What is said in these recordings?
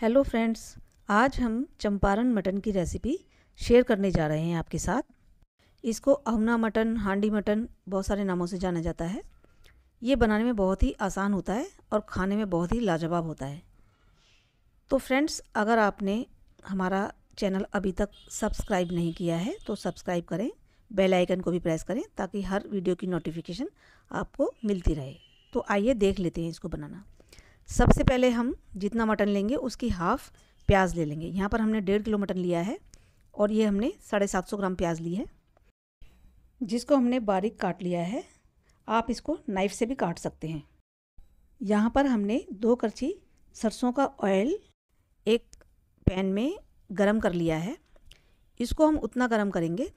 hello friends आज हम Champaran mutton की रेसिपी शेयर करने जा रहे हैं आपके साथ इसको अवना मटन हांडी मटन बहुत सारे नामों से जाना जाता है ये बनाने में बहुत ही आसान होता है और खाने में बहुत ही लाजवाब होता है तो फ्रेंड्स अगर आपने हमारा चैनल अभी तक सब्सक्राइब नहीं किया है तो सब्सक्राइब करें बेल आइकन को भी प्रेस करें ताकि हर वीडियो की नोटिफिकेशन आपको मिलती रहे तो आइए देख लेते हैं इसको बनाना सबसे पहले हम जितना मटन लेंगे उसकी हाफ़ प्याज ले लेंगे यहाँ पर हमने डेढ़ किलो मटन लिया है और ये हमने साढ़े सात सौ ग्राम प्याज ली है जिसको हमने बारीक काट लिया है आप इसको नाइफ से भी काट सकते हैं यहाँ पर हमने दो करछी सरसों का ऑयल एक पैन में गरम कर लिया है इसको हम उतना गरम करेंगे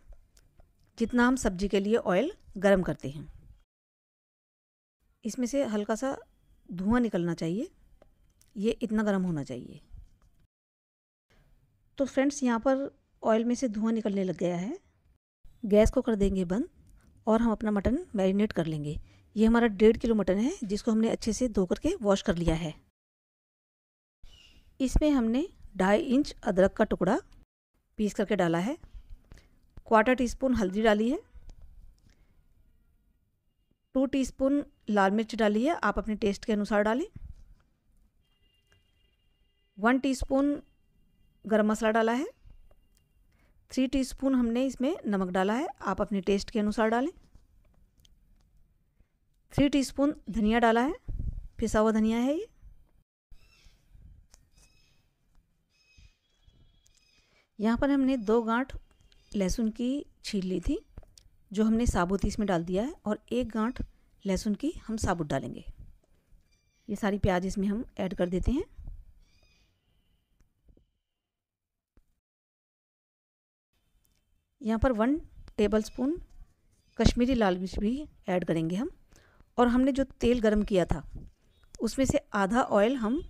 जितना हम सब्जी के लिए ऑयल गरम करते हैं इसमें से हल्का सा धुआं निकलना चाहिए ये इतना गर्म होना चाहिए तो फ्रेंड्स यहाँ पर ऑयल में से धुआं निकलने लग गया है गैस को कर देंगे बंद और हम अपना मटन मैरिनेट कर लेंगे ये हमारा डेढ़ किलो मटन है जिसको हमने अच्छे से धो करके वॉश कर लिया है इसमें हमने ढाई इंच अदरक का टुकड़ा पीस करके डाला है क्वार्टर टीस्पून हल्दी डाली है टू टीस्पून लाल मिर्च डाली है आप अपने टेस्ट के अनुसार डालें वन टीस्पून गरम मसाला डाला है थ्री टीस्पून हमने इसमें नमक डाला है आप अपने टेस्ट के अनुसार डालें थ्री टीस्पून धनिया डाला है पिसा हुआ धनिया है ये यहाँ पर हमने दो गांठ लहसुन की छील ली थी जो हमने साबुत इसमें डाल दिया है और एक गांठ लहसुन की हम साबुत डालेंगे ये सारी प्याज इसमें हम ऐड कर देते हैं यहाँ पर वन टेबल स्पून कश्मीरी लाल मिर्च भी ऐड करेंगे हम और हमने जो तेल गरम किया था उसमें से आधा ऑयल हम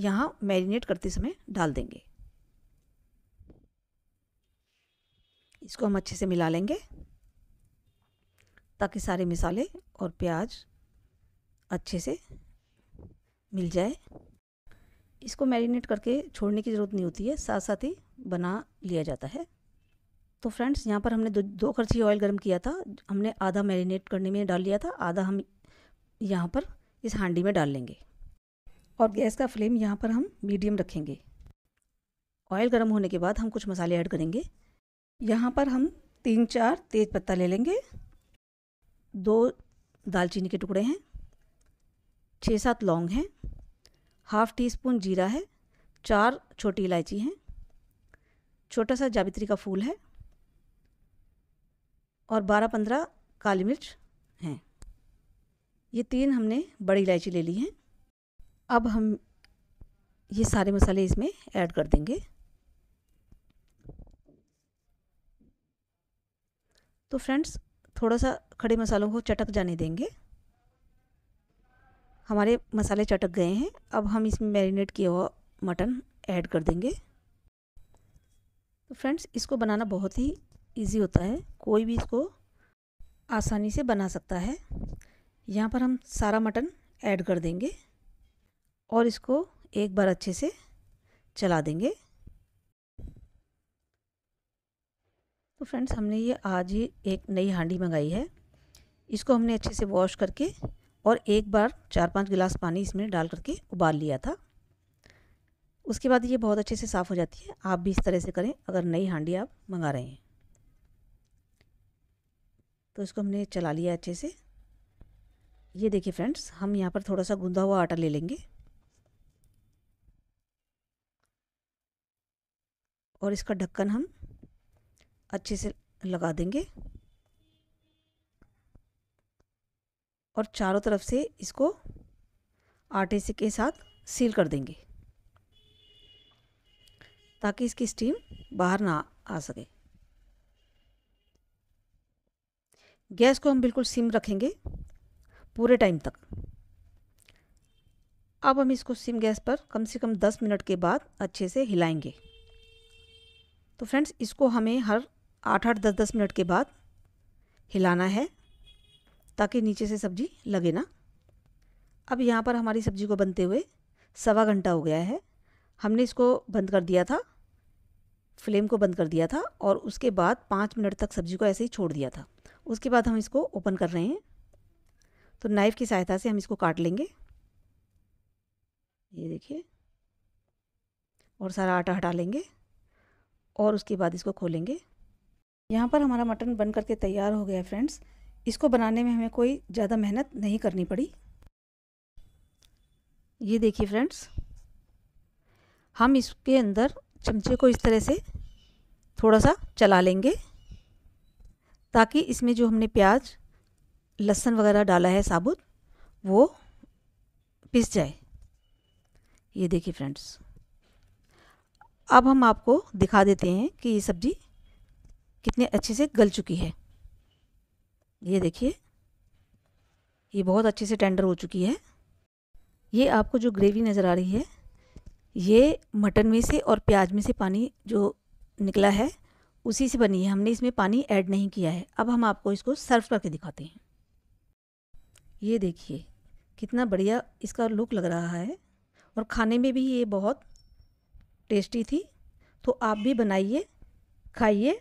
यहाँ मैरिनेट करते समय डाल देंगे इसको हम अच्छे से मिला लेंगे ताकि सारे मसाले और प्याज अच्छे से मिल जाए इसको मैरिनेट करके छोड़ने की ज़रूरत नहीं होती है साथ साथ ही बना लिया जाता है तो फ्रेंड्स यहाँ पर हमने दो दो खर्ची ऑयल गर्म किया था हमने आधा मैरिनेट करने में डाल लिया था आधा हम यहाँ पर इस हांडी में डाल लेंगे और गैस का फ्लेम यहाँ पर हम मीडियम रखेंगे ऑयल गर्म होने के बाद हम कुछ मसाले ऐड करेंगे यहाँ पर हम तीन चार तेज़ पत्ता ले लेंगे दो दालचीनी के टुकड़े हैं छः सात लौंग हैं हाफ़ टी स्पून जीरा है चार छोटी इलायची हैं छोटा सा जावित्री का फूल है और बारह पंद्रह काली मिर्च हैं ये तीन हमने बड़ी इलायची ले ली हैं अब हम ये सारे मसाले इसमें ऐड कर देंगे तो फ्रेंड्स थोड़ा सा खड़े मसालों को चटक जाने देंगे हमारे मसाले चटक गए हैं अब हम इसमें मैरिनेट किया हुआ मटन ऐड कर देंगे तो फ्रेंड्स इसको बनाना बहुत ही इजी होता है कोई भी इसको आसानी से बना सकता है यहाँ पर हम सारा मटन ऐड कर देंगे और इसको एक बार अच्छे से चला देंगे तो फ्रेंड्स हमने ये आज ही एक नई हांडी मंगाई है इसको हमने अच्छे से वॉश करके और एक बार चार पाँच गिलास पानी इसमें डाल करके उबाल लिया था उसके बाद ये बहुत अच्छे से साफ़ हो जाती है आप भी इस तरह से करें अगर नई हांडी आप मंगा रहे हैं तो इसको हमने चला लिया अच्छे से ये देखिए फ्रेंड्स हम यहाँ पर थोड़ा सा गूंदा हुआ आटा ले लेंगे और इसका ढक्कन हम अच्छे से लगा देंगे और चारों तरफ से इसको आटे से के साथ सील कर देंगे ताकि इसकी स्टीम बाहर ना आ सके गैस को हम बिल्कुल सिम रखेंगे पूरे टाइम तक अब हम इसको सिम गैस पर कम से कम 10 मिनट के बाद अच्छे से हिलाएंगे तो फ्रेंड्स इसको हमें हर आठ आठ दस दस मिनट के बाद हिलाना है ताकि नीचे से सब्ज़ी लगे ना अब यहाँ पर हमारी सब्ज़ी को बनते हुए सवा घंटा हो गया है हमने इसको बंद कर दिया था फ्लेम को बंद कर दिया था और उसके बाद पाँच मिनट तक सब्ज़ी को ऐसे ही छोड़ दिया था उसके बाद हम इसको ओपन कर रहे हैं तो नाइफ़ की सहायता से हम इसको काट लेंगे ये देखिए और सारा आटा हटा लेंगे और उसके बाद इसको खोलेंगे यहाँ पर हमारा मटन बन करके तैयार हो गया फ्रेंड्स इसको बनाने में हमें कोई ज़्यादा मेहनत नहीं करनी पड़ी ये देखिए फ्रेंड्स हम इसके अंदर चमचे को इस तरह से थोड़ा सा चला लेंगे ताकि इसमें जो हमने प्याज लहसुन वगैरह डाला है साबुत वो पिस जाए ये देखिए फ्रेंड्स अब हम आपको दिखा देते हैं कि ये सब्ज़ी कितने अच्छे से गल चुकी है ये देखिए ये बहुत अच्छे से टेंडर हो चुकी है ये आपको जो ग्रेवी नज़र आ रही है ये मटन में से और प्याज में से पानी जो निकला है उसी से बनी है हमने इसमें पानी ऐड नहीं किया है अब हम आपको इसको सर्व करके दिखाते हैं ये देखिए कितना बढ़िया इसका लुक लग रहा है और खाने में भी ये बहुत टेस्टी थी तो आप भी बनाइए खाइए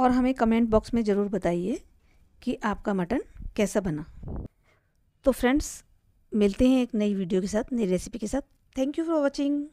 और हमें कमेंट बॉक्स में ज़रूर बताइए कि आपका मटन कैसा बना तो फ्रेंड्स मिलते हैं एक नई वीडियो के साथ नई रेसिपी के साथ थैंक यू फॉर वॉचिंग